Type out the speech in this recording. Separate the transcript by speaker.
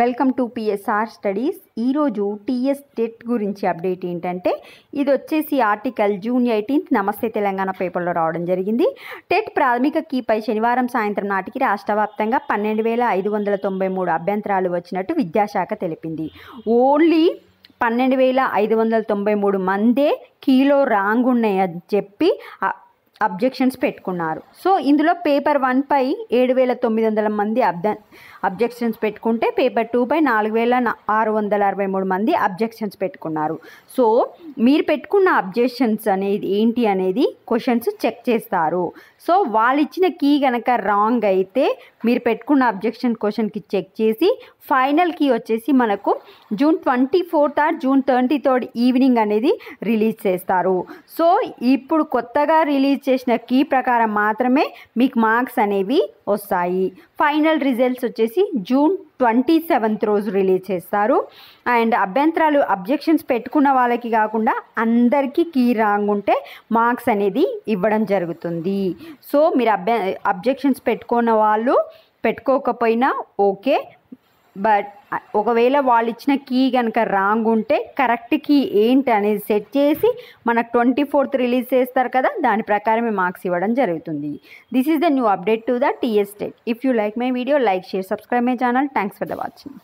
Speaker 1: welcome to PSR studies ఈరోజు TS TET గురించి update ఏంటంటే ఇది వచ్చేసి ఆర్టికల్ జూన్ ఎయిటీన్త్ నమస్తే తెలంగాణ పేపర్లో రావడం జరిగింది టెట్ ప్రాథమిక కీపై శనివారం సాయంత్రం నాటికి రాష్ట్ర వ్యాప్తంగా పన్నెండు వేల ఐదు వందల తొంభై మూడు అభ్యంతరాలు వచ్చినట్టు విద్యాశాఖ తెలిపింది ఓన్లీ పన్నెండు వేల ఐదు వందల తొంభై మూడు మందే కీలో రాంగ్ ఉన్నాయని చెప్పి అబ్జెక్షన్స్ పెట్టుకున్నారు సో ఇందులో పేపర్ వన్పై ఏడు వేల తొమ్మిది వందల మంది అబ్జ అబ్జెక్షన్స్ పెట్టుకుంటే పేపర్ టూపై నాలుగు వేల ఆరు వందల అరవై మూడు మంది అబ్జెక్షన్స్ పెట్టుకున్నారు సో మీరు పెట్టుకున్న అబ్జెక్షన్స్ అనేది ఏంటి అనేది క్వశ్చన్స్ చెక్ చేస్తారు సో వాళ్ళు ఇచ్చిన కీ కనుక రాంగ్ అయితే మీరు పెట్టుకున్న అబ్జెక్షన్ క్వశ్చన్కి చెక్ చేసి ఫైనల్ కీ వచ్చేసి మనకు June twenty fourth or June thirty third evening అనేది రిలీజ్ చేస్తారు సో ఇప్పుడు కొత్తగా రిలీజ్ చేసిన కీ ప్రకారం మాత్రమే మీకు మార్క్స్ అనేవి వస్తాయి ఫైనల్ రిజల్ట్స్ వచ్చేసి జూన్ ట్వంటీ సెవెంత్ రోజు రిలీజ్ చేస్తారు అండ్ అభ్యంతరాలు అబ్జెక్షన్స్ పెట్టుకున్న వాళ్ళకి కాకుండా అందరికీ కీ రాంగ్ ఉంటే మార్క్స్ అనేది ఇవ్వడం జరుగుతుంది సో మీరు అబ్జెక్షన్స్ పెట్టుకున్న వాళ్ళు పెట్టుకోకపోయినా ఓకే బట్ ఒకవేళ వాళ్ళు ఇచ్చిన కీ కనుక రాంగ్ ఉంటే కరెక్ట్ కీ ఏంటి అనేది సెట్ చేసి మనకు ట్వంటీ ఫోర్త్ రిలీజ్ చేస్తారు కదా దాని ప్రకారమే మార్క్స్ ఇవ్వడం జరుగుతుంది this is the new update to the TS if you like my video like share subscribe my channel thanks for the watching